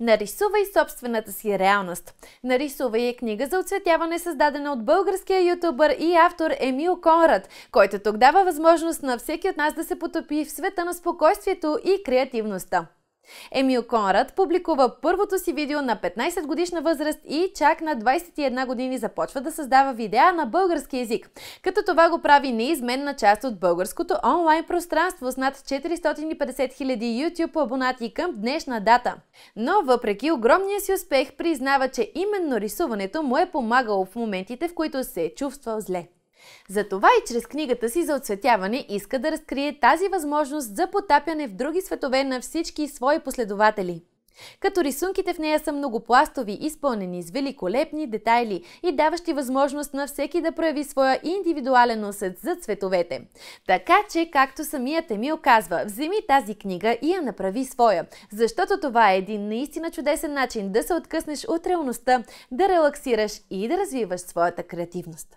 Нарисувай собствената си реалност. Нарисувай е книга за оцветяване, създадена от българския ютубър и автор Емил Конрад, който тук дава възможност на всеки от нас да се потопи в света на спокойствието и креативността. Емил Конрад публикува първото си видео на 15 годишна възраст и чак на 21 години започва да създава видеа на български язик, като това го прави неизменна част от българското онлайн пространство с над 450 000 YouTube абонати към днешна дата. Но въпреки огромния си успех, признава, че именно рисуването му е помагало в моментите, в които се е чувствал зле. Затова и чрез книгата си за отсветяване иска да разкрие тази възможност за потапяне в други светове на всички свои последователи. Като рисунките в нея са многопластови, изпълнени с великолепни детайли и даващи възможност на всеки да прояви своя индивидуален усет за цветовете. Така че, както самият Емил казва, вземи тази книга и я направи своя, защото това е един наистина чудесен начин да се откъснеш от реалността, да релаксираш и да развиваш своята креативност.